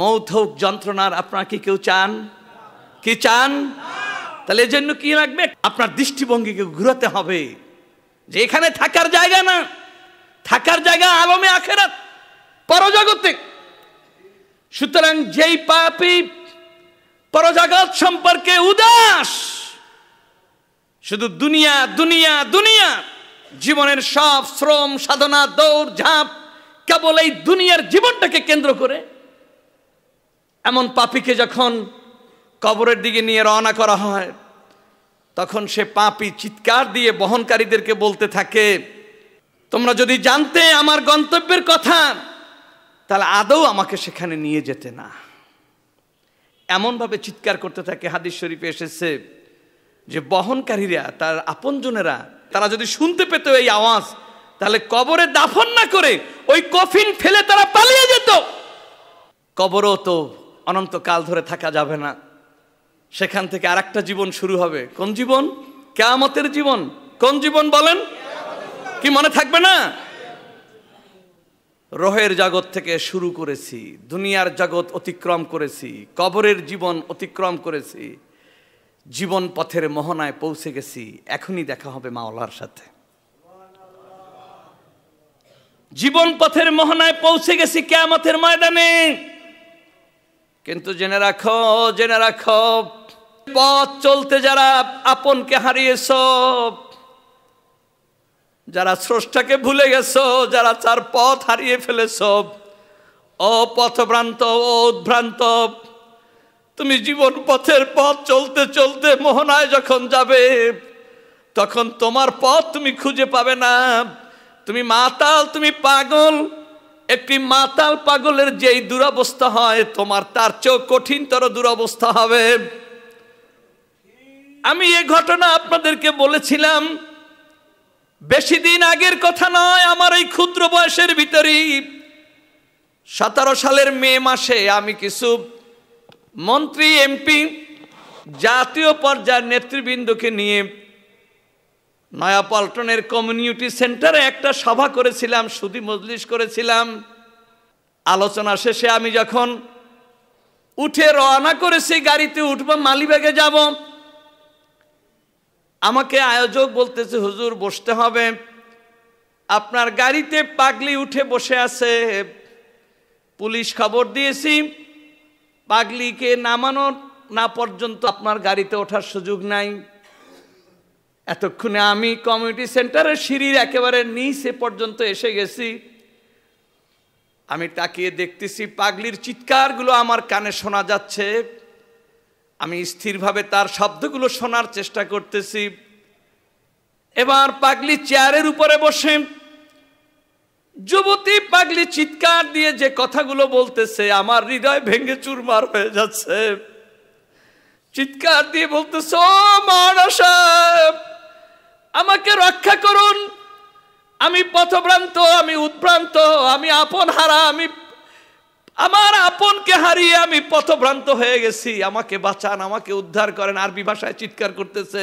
মৌথক যন্ত্রণার আপনার কি কেউ চান কি চান তাহলে জন্য কি লাগবে আপনার দৃষ্টিভঙ্গিকে ঘুরাতে হবে যে এখানে থাকার জায়গা না থাকার জায়গা আলমে আখেরাত পরজগতে সুতরাং যেই পাপি পরজগৎ সম্পর্কে উদাস শুধু দুনিয়া দুনিয়া দুনিয়া জীবনের সব শ্রম সাধনা দৌড় ঝাঁপ কেবল এই দুনিয়ার জীবনটাকে কেন্দ্র করে এমন পাপিকে যখন কবরের দিকে নিয়ে রওনা করা হয় তখন সে পাপি চিৎকার দিয়ে বহনকারীদেরকে বলতে থাকে তোমরা যদি জানতে আমার গন্তব্যের কথা তাহলে আদৌ আমাকে সেখানে নিয়ে যেতে না এমনভাবে চিৎকার করতে থাকে হাদিস শরীফে এসেছে যে বহনকারীরা তার আপনজনেরা তারা যদি শুনতে পেত এই আওয়াজ তাহলে কবরে দাফন না করে ওই কফিন ফেলে তারা পালিয়ে যেত কবরও তো অনন্তকাল ধরে থাকা যাবে না সেখান থেকে আর একটা জীবন শুরু হবে কোন জীবন কেয়ামতের জীবন কোন জীবন বলেন কি মনে থাকবে না রোহের জগৎ থেকে শুরু করেছি দুনিয়ার জগৎ অতিক্রম করেছি কবরের জীবন অতিক্রম করেছি জীবন পথের মোহনায় পৌঁছে গেছি এখনই দেখা হবে মাওলার সাথে জীবন পথের মোহনায় পৌঁছে গেছি কেয়ামতের ময়দানে কিন্তু জেনে রাখো জেনে রাখো পথ চলতে যারা আপনকে হারিয়েছ যারা স্রষ্টাকে ভুলে গেছো যারা তার পথ হারিয়ে ফেলেছ অপথভ্রান্ত ও উদ্ভ্রান্ত তুমি জীবন পথের পথ চলতে চলতে মোহনায় যখন যাবে তখন তোমার পথ তুমি খুঁজে পাবে না তুমি মাতাল তুমি পাগল একটি মাতাল পাগলের যেই দুরবস্থা হয় তোমার তার চেয়েও কঠিনতর দুরবস্থা হবে আমি এ ঘটনা আপনাদেরকে বলেছিলাম বেশি দিন আগের কথা নয় আমার এই ক্ষুদ্র বয়সের ভিতরেই সতেরো সালের মে মাসে আমি কিছু মন্ত্রী এমপি জাতীয় পর্যায়ের নেতৃবৃন্দকে নিয়ে নয়াপল্টনের কমিউনিটি সেন্টারে একটা সভা করেছিলাম সুদী মজলিস করেছিলাম আলোচনা শেষে আমি যখন উঠে রওনা করেছি গাড়িতে উঠবো মালিবাগে যাব আমাকে আয়োজক বলতেছে হুজুর বসতে হবে আপনার গাড়িতে পাগলি উঠে বসে আছে পুলিশ খবর দিয়েছি পাগলিকে নামানো না পর্যন্ত আপনার গাড়িতে ওঠার সুযোগ নাই এতক্ষণে আমি কমিউনিটি সেন্টারের সিঁড়ির একেবারে নিচে পর্যন্ত এসে গেছি আমি তাকিয়ে দেখতেছি পাগলির চিৎকারগুলো আমার কানে শোনা যাচ্ছে আমি স্থিরভাবে তার শব্দগুলো শোনার চেষ্টা করতেছি এবার পাগলি চেয়ারের উপরে বসে যুবতী পাগলি চিৎকার দিয়ে যে কথাগুলো বলতেছে আমার হৃদয় ভেঙে চুরমার হয়ে যাচ্ছে চিৎকার দিয়ে বলতেছে ও মারা আমাকে রক্ষা করুন আমি পথভ্রান্ত আমি উদ্ভ্রান্ত আমি আপন হারা আমি আমার আপনকে হারিয়ে আমি পথভ্রান্ত হয়ে গেছি আমাকে বাঁচান আমাকে উদ্ধার করেন আরবি ভাষায় চিৎকার করতেছে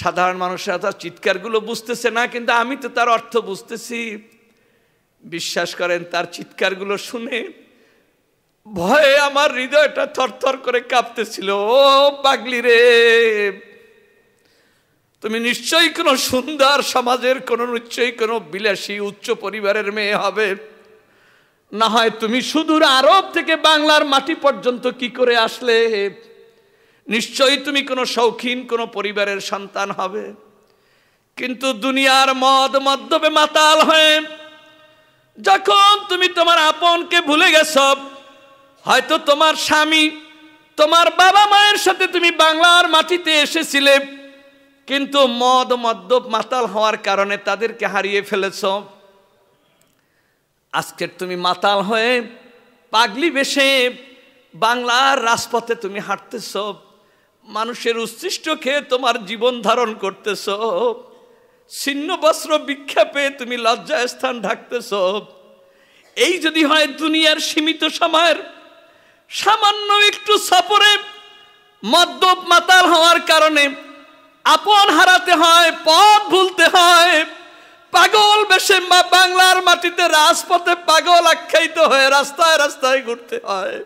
সাধারণ মানুষের তার চিৎকারগুলো বুঝতেছে না কিন্তু আমি তো তার অর্থ বুঝতেছি বিশ্বাস করেন তার চিৎকারগুলো শুনে ভয়ে আমার হৃদয়টা থরথর করে কাঁপতেছিল ও পাগলি রে তুমি নিশ্চয়ই কোনো সুন্দর সমাজের কোনো নিশ্চয়ই কোনো বিলাসী উচ্চ পরিবারের মেয়ে হবে না হয় তুমি সুদূর আরব থেকে বাংলার মাটি পর্যন্ত কি করে আসলে নিশ্চয়ই তুমি কোনো শৌখিন কোনো পরিবারের সন্তান হবে কিন্তু দুনিয়ার মদ মদ্যপে মাতাল হয়ে যখন তুমি তোমার আপনকে ভুলে গেছ হয়তো তোমার স্বামী তোমার বাবা মায়ের সাথে তুমি বাংলার মাটিতে এসেছিলে কিন্তু মদ মদ্যপ মাতাল হওয়ার কারণে তাদেরকে হারিয়ে ফেলেছ আজকের তুমি মাতাল হয়ে পাগলি বেশে বাংলার রাজপথে তুমি হাঁটতেছ মানুষের উচ্ছিষ্ট খেয়ে তোমার জীবন ধারণ করতেছ ছিন্ন বস্ত্র ভিক্ষা পেয়ে তুমি লজ্জা স্থান ঢাকতেছ এই যদি হয় দুনিয়ার সীমিত সময়ের সামান্য একটু সফরে মদ্যপ মাতাল হওয়ার কারণে আপন হারাতে হয় পথ ভুলতে হয় পাগল বেশে মা বাংলার মাটিতে রাজপথে পাগল আখ্যায়িত হয়ে রাস্তায় রাস্তায় ঘুরতে হয়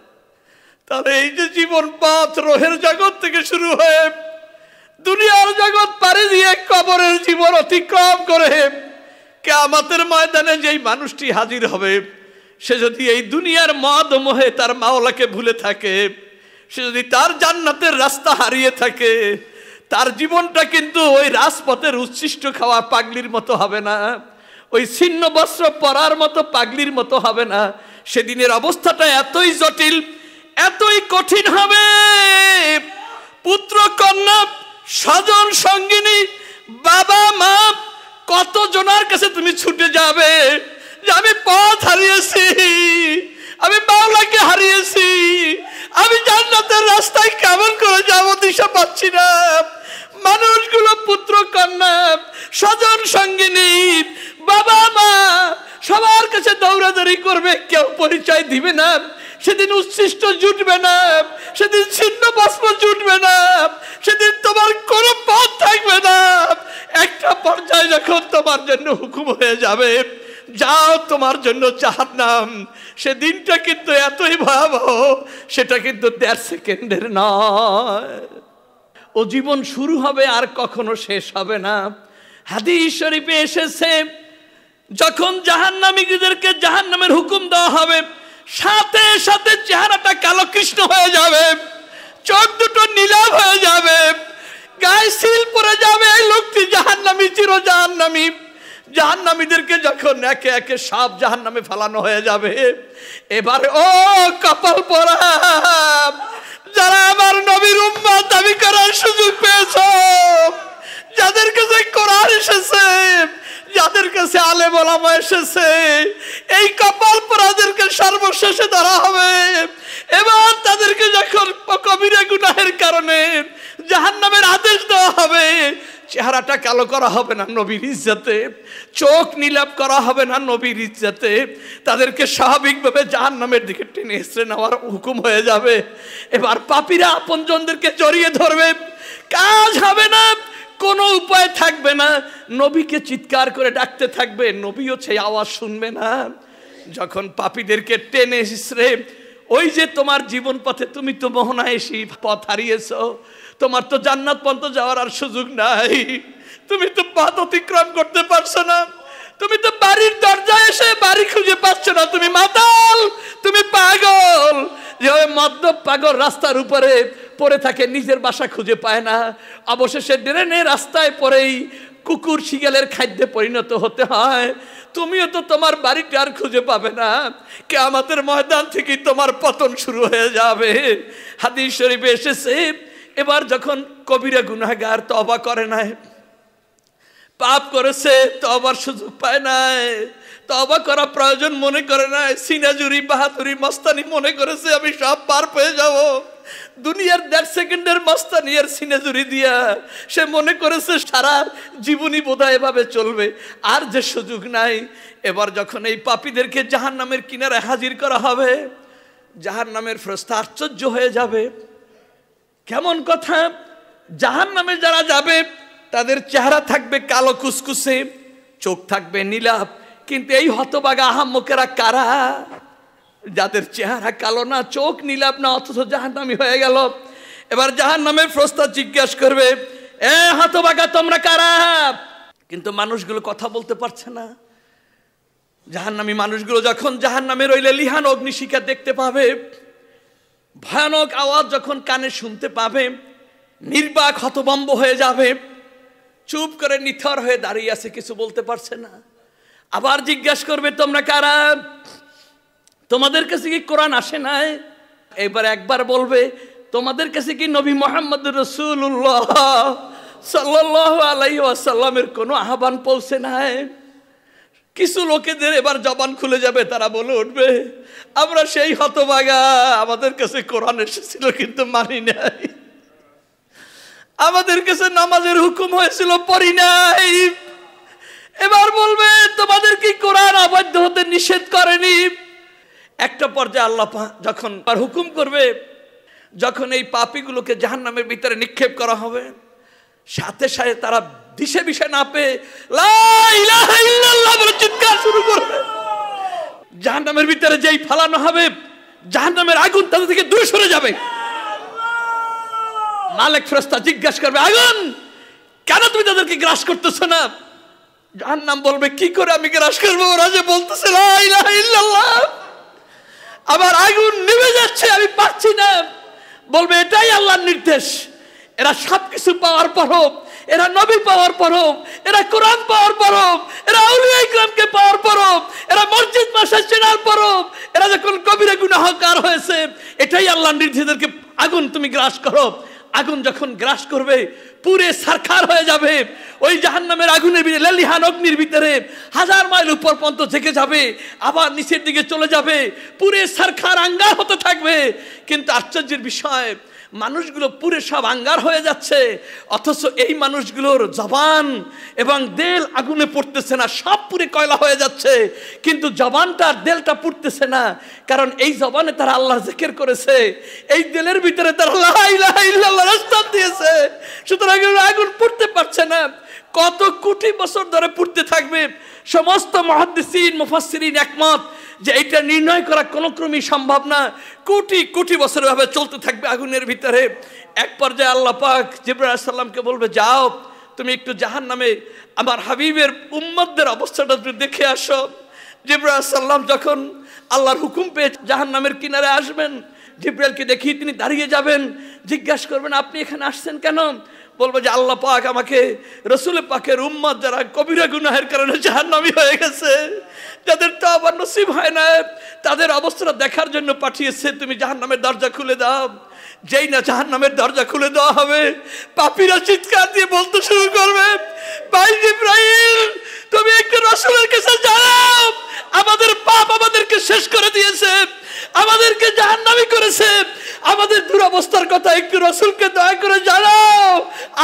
তাহলে এই যে জীবন পথ রোহের জগৎ থেকে শুরু হয়ে দুনিয়ার জগৎ পারে দিয়ে কবরের জীবন অতিক্রম করে আমাদের ময়দানে যেই মানুষটি হাজির হবে সে যদি এই দুনিয়ার মদ মোহে তার মাওলাকে ভুলে থাকে সে যদি তার জান্নাতের রাস্তা হারিয়ে থাকে তার জীবনটা কিন্তু ওই রাজপথের উচ্ছিষ্ট খাওয়া পাগলির মতো হবে না ওই ছিন্ন বস্ত্র পরার মতো পাগলির মতো হবে না সেদিনের অবস্থাটা এতই জটিল এতই কঠিন হবে পুত্র কন্যা স্বজন সঙ্গিনী বাবা মা কত জনার কাছে তুমি ছুটে যাবে যে আমি পথ হারিয়েছি আমি বাংলাকে হারিয়েছি আমি জান্নাতের রাস্তায় কেমন করে যাবো দিশা পাচ্ছি না মানুষগুলো পুত্র কন্যা স্বজন সঙ্গিনী বাবা মা সবার কাছে দৌড়াদৌড়ি করবে কেউ পরিচয় দিবে না সেদিন উচ্ছিষ্ট জুটবে না সেদিন ছিন্ন বস্ম জুটবে না সেদিন তোমার কোনো পথ থাকবে না একটা পর্যায়ে যখন তোমার জন্য হুকুম হয়ে যাবে যাও তোমার জন্য চাহার নাম সে দিনটা কিন্তু এতই ভয়াবহ সেটা কিন্তু দেড় সেকেন্ডের নয় ও জীবন শুরু হবে আর কখনো শেষ হবে না হাদিস শরীফে এসেছে যখন জাহান জাহান্নামের হুকুম দেওয়া হবে সাথে সাথে চেহারাটা কালো কৃষ্ণ হয়ে যাবে চোখ দুটো নীলা হয়ে যাবে গায়ে সিল পরে যাবে এই লোকটি জাহান্নামি চির জাহান্নামি নামীদেরকে যখন একে একে সাপ জাহান্নামে ফেলানো হয়ে যাবে এবারে ও কপাল পরা যারা আমার নবীর উম্মা দাবি করার সুযোগ পেয়েছ যাদের কাছে কোরআন এসেছে যাদের কাছে আলে বলাম এসেছে এই কপাল পরাদেরকে সর্বশেষে ধরা হবে এবার তাদেরকে যখন কবিরা গুনাহের কারণে জাহান্নামের আদেশ দেওয়া হবে চেহারাটা কালো করা হবে না নবীর ইজ্জাতে চোখ নীলাপ করা হবে না নবীর ইজ্জাতে তাদেরকে স্বাভাবিকভাবে যার নামের দিকে টেনে এসে নেওয়ার হুকুম হয়ে যাবে এবার পাপিরা আপনজনদেরকে জড়িয়ে ধরবে কাজ হবে না কোনো উপায় থাকবে না নবীকে চিৎকার করে ডাকতে থাকবে নবীও সেই আওয়াজ শুনবে না যখন পাপীদেরকে টেনে হিসড়ে ওই যে তোমার জীবন পথে তুমি তো মোহনা এসি পথ হারিয়েছ তোমার তো জান্নাত পন্থ যাওয়ার আর সুযোগ নাই তুমি তো পথ অতিক্রম করতে পারছো না তুমি তো বাড়ির দরজা এসে বাড়ি খুঁজে পাচ্ছ না তুমি মাতাল তুমি পাগল যেভাবে মদ্য পাগল রাস্তার উপরে পড়ে থাকে নিজের বাসা খুঁজে পায় না অবশেষে ড্রেনে রাস্তায় পরেই কুকুর শিগালের খাদ্যে পরিণত হতে হয় তুমিও তো তোমার বাড়িটা আর খুঁজে পাবে না কে আমাদের ময়দান থেকে তোমার পতন শুরু হয়ে যাবে হাদিস শরীফে এসেছে এবার যখন কবিরা গুনাগার তবা করে নাই পাপ করেছে তো আবার সুযোগ পায় নাই তবা করা প্রয়োজন মনে করে নাই সিনাজুরি বাহাদুরি মস্তানি মনে করেছে আমি সব পার পেয়ে যাবো দুনিয়ার দেড় সেকেন্ডের সিনে সিনেজুরি দিয়া সে মনে করেছে সারা জীবনই বোধহয় এভাবে চলবে আর যে সুযোগ নাই এবার যখন এই পাপীদেরকে জাহান নামের কিনারে হাজির করা হবে জাহান নামের ফ্রস্তা আশ্চর্য হয়ে যাবে কেমন কথা জাহান নামে যারা যাবে তাদের চেহারা থাকবে কালো কুসকুসে চোখ থাকবে নীলাভ কিন্তু এই হতবাগা আহাম্মকেরা কারা যাদের চেহারা কালো না চোখ নিলে না অথচ জাহান্নামি হয়ে গেল এবার জাহান নামের প্রস্তাব জিজ্ঞেস করবে এ হতবাগা তোমরা কারা কিন্তু মানুষগুলো কথা বলতে পারছে না নামি মানুষগুলো যখন জাহান নামে রইলে লিহান অগ্নিশিকা দেখতে পাবে ভয়ানক আওয়াজ যখন কানে শুনতে পাবে নির্বাক হতবম্ব হয়ে যাবে চুপ করে নিথর হয়ে দাঁড়িয়ে আছে কিছু বলতে পারছে না আবার জিজ্ঞাসা করবে তোমরা কারা তোমাদের কাছে কি কোরআন আসে নাই এবার একবার বলবে তোমাদের কাছে কি নবী মোহাম্মদ রসুল্লাহ সাল্লাহ আলাই কোনো আহ্বান পৌঁছে নাই কিছু লোকেদের এবার জবান খুলে যাবে তারা বলে উঠবে আমরা সেই হতবাগা আমাদের কাছে কোরআন এসেছিল কিন্তু মানি নাই আমাদের কাছে নামাজের হুকুম হয়েছিল পড়ি নাই এবার বলবে তোমাদের কি কোরআন আবদ্ধ হতে নিষেধ করেনি একটা পর্যায়ে আল্লাহ যখন তার হুকুম করবে যখন এই পাপিগুলোকে জাহান নামের ভিতরে নিক্ষেপ করা হবে সাথে সাথে তারা দিশে বিষে না পেয়ে চিৎকার শুরু করবে জাহান নামের ভিতরে যেই ফালানো হবে জাহান নামের আগুন তাদের থেকে দূরে সরে যাবে মালেক ফ্রস্তা জিজ্ঞাসা করবে আগুন কেন তুমি তাদেরকে গ্রাস করতেছ না জাহান নাম বলবে কি করে আমি গ্রাস করবো ওরা যে বলতেছে লাইলা ইল্লাল্লাহ আবার আগুন নেমে যাচ্ছে আমি পাচ্ছি না বলবে এটাই আল্লাহর নির্দেশ এরা সব কিছু পাওয়ার পরও এরা নবী পাওয়ার পরও এরা কোরআন পাওয়ার পরও এরা আউলিয়া ইকরামকে পাওয়ার পরও এরা মসজিদ মাসা চেনার পরও এরা যখন কবিরা গুণাহকার হয়েছে এটাই আল্লাহ নির্দেশদেরকে আগুন তুমি গ্রাস করো আগুন যখন গ্রাস করবে পুরে সারখার হয়ে যাবে ওই জাহান্নামের আগুনের ভিতরে লালিহান অগ্নির ভিতরে হাজার মাইল উপর পর্যন্ত থেকে যাবে আবার নিচের দিকে চলে যাবে পুরে সারখার আঙ্গার হতে থাকবে কিন্তু আশ্চর্যের বিষয় মানুষগুলো পুরে সব আঙ্গার হয়ে যাচ্ছে অথচ এই মানুষগুলোর জবান এবং দেল আগুনে পড়তেছে না সব পুরে কয়লা হয়ে যাচ্ছে কিন্তু জবানটা আর দেলটা পুড়তেছে না কারণ এই জবানে তারা আল্লাহ জেকের করেছে এই দেলের ভিতরে তারা দিয়েছে সুতরাং আগুন পড়তে পারছে না কত কোটি বছর ধরে পড়তে থাকবে সমস্ত মহাদিসিন মুফাসসিরিন একমত যে এটা নির্ণয় করা কোনো ক্রমেই সম্ভব না কোটি কোটি বছরভাবে চলতে থাকবে আগুনের ভিতরে এক পর্যায়ে আল্লাহ পাক জিব্রাহ বলবে যাও তুমি একটু জাহান নামে আমার হাবিবের উম্মদদের অবস্থাটা তুমি দেখে আসো জিব্রাহ যখন আল্লাহর হুকুম পেয়ে জাহান নামের কিনারে আসবেন জিব্রাইলকে দেখিয়ে তিনি দাঁড়িয়ে যাবেন জিজ্ঞাসা করবেন আপনি এখানে আসছেন কেন বলবো যে আল্লাহ পাক আমাকে রসুল পাকের উম্মাদ যারা কবিরা গুনাহের কারণে নামি হয়ে গেছে যাদের তো আবার নসিব হয় না তাদের অবস্থা দেখার জন্য পাঠিয়েছে তুমি জাহান্নামের দরজা খুলে দাও যেই না জাহান নামের দরজা খুলে দেওয়া হবে পাপিরা চিৎকার দিয়ে বলতে শুরু করবে ভাই ইব্রাহিম তুমি একটু রসুলের কাছে জানাও আমাদের পাপ আমাদেরকে শেষ করে দিয়েছে আমাদেরকে নামি করেছে আমাদের দুরবস্থার কথা একটু রসুলকে দয়া করে জানাও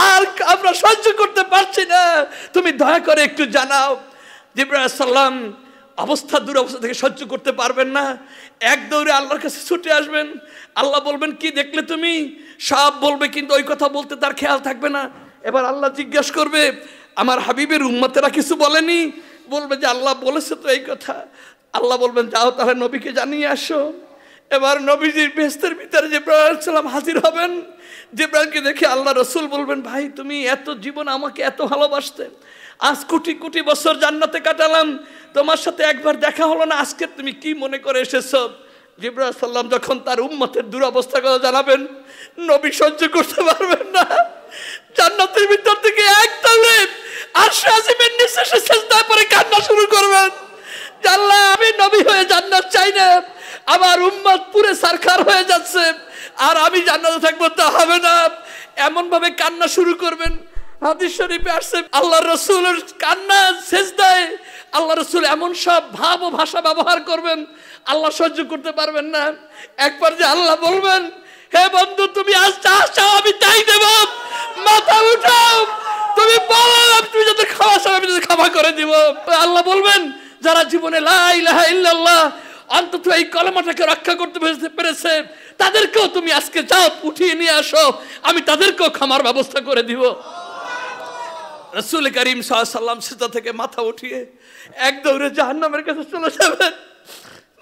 আর আমরা সহ্য করতে পারছি না তুমি দয়া করে একটু জানাও জিব্রাহ সাল্লাম অবস্থা দুরবস্থা থেকে সহ্য করতে পারবেন না এক দৌড়ে আল্লাহর কাছে ছুটে আসবেন আল্লাহ বলবেন কি দেখলে তুমি সাপ বলবে কিন্তু ওই কথা বলতে তার খেয়াল থাকবে না এবার আল্লাহ জিজ্ঞেস করবে আমার হাবিবের উম্মতেরা কিছু বলেনি বলবে যে আল্লাহ বলেছে তো এই কথা আল্লাহ বলবেন যাও তাহলে নবীকে জানিয়ে আসো এবার নবীজির বেস্তের ভিতরে যে সালাম হাজির হবেন যে দেখে আল্লাহ রসুল বলবেন ভাই তুমি এত জীবন আমাকে এত ভালোবাসতে আজ কোটি কোটি বছর জান্নাতে কাটালাম তোমার সাথে একবার দেখা হলো না আজকে তুমি কি মনে করে এসেছ জিব্রাহ সাল্লাম যখন তার উম্মতের দুরবস্থা কথা জানাবেন নবী সহ্য করতে পারবেন না জান্নাতের ভিতর থেকে এক তাহলে আর শাজিমের নিচে সে তারপরে কান্না শুরু করবেন জানলা আমি নবী হয়ে জান্নাত চাই না আমার উম্মত পুরে সারখার হয়ে যাচ্ছে আর আমি জান্নাতে থাকবো তা হবে না এমনভাবে কান্না শুরু করবেন হাদিস শরীফে আসছে আল্লাহ রসুলের কান্না সেজদায় আল্লাহ রসুল এমন সব ভাব ও ভাষা ব্যবহার করবেন আল্লাহ সহ্য করতে পারবেন না একবার যে আল্লাহ বলবেন হে বন্ধু তুমি আজ যা চাও আমি তাই দেব মাথা উঠাও তুমি বলো তুমি যাদের খাওয়া চাও আমি ক্ষমা করে দিব আল্লাহ বলবেন যারা জীবনে লাই লাহা ইল্লাল্লাহ অন্তত এই কলমাটাকে রক্ষা করতে পেরেছে তাদেরকেও তুমি আজকে যাও উঠিয়ে নিয়ে আসো আমি তাদেরকেও খামার ব্যবস্থা করে দিব রসুল করিম সাল্লাম সেটা থেকে মাথা উঠিয়ে এক দৌড়ে জাহান্নামের কাছে চলে যাবে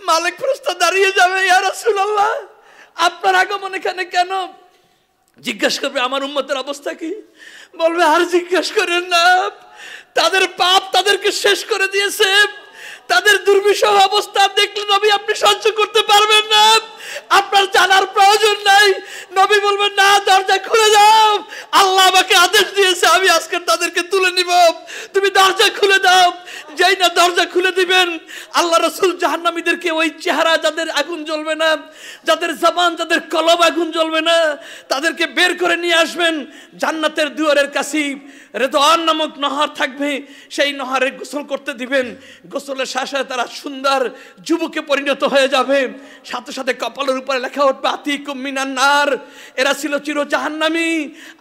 মালিক প্রশ্ন দাঁড়িয়ে যাবে ইয়া রসুল আল্লাহ আপনার আগমন এখানে কেন জিজ্ঞেস করবে আমার উন্মতের অবস্থা কি বলবে আর জিজ্ঞেস করেন না তাদের পাপ তাদেরকে শেষ করে দিয়েছে তাদের দুর্বিষহ অবস্থা দেখলেন আমি আপনি সহ্য করতে পারবেন না আপনার জানার প্রয়োজন নাই নবী বলবেন না দরজা খুলে দাও আল্লাহ আমাকে আদেশ দিয়েছে আমি আজকে তাদেরকে তুলে নিব তুমি দরজা খুলে দাও যাই না দরজা খুলে দিবেন আল্লাহ রসুল জাহান্নামীদেরকে ওই চেহারা যাদের আগুন জ্বলবে না যাদের জামান যাদের কলম আগুন জ্বলবে না তাদেরকে বের করে নিয়ে আসবেন জান্নাতের দুয়ারের কাছেই রেদোয়ান নামক নহর থাকবে সেই নহরে গোসল করতে দিবেন গোসলের শাসে তারা সুন্দর যুবকে পরিণত হয়ে যাবে সাথে সাথে কপালের উপরে লেখা উঠবে আতি কুমিনার নার এরা ছিল চির জাহান্নামী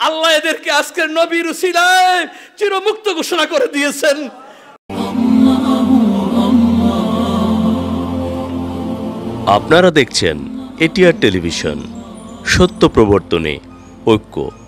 আল্লাহ এদেরকে আজকের নবীর উসিলায় চিরমুক্ত ঘোষণা করে দিয়েছেন আপনারা দেখছেন এটিআর টেলিভিশন সত্য প্রবর্তনে ঐক্য